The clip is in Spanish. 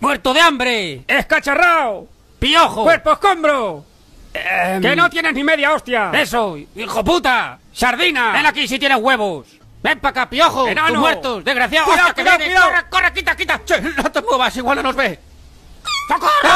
muerto de hambre, escacharrao, piojo, cuerpo escombro. Em. que no tienes ni media hostia. Eso, hijo puta, sardina. Ven aquí si tienes huevos. Ven para acá, piojo, Enano. Tus muertos, desgraciado. Cuidado, que Corre, corre, quita, quita. no te muevas, igual no nos ve. ¡Socorro!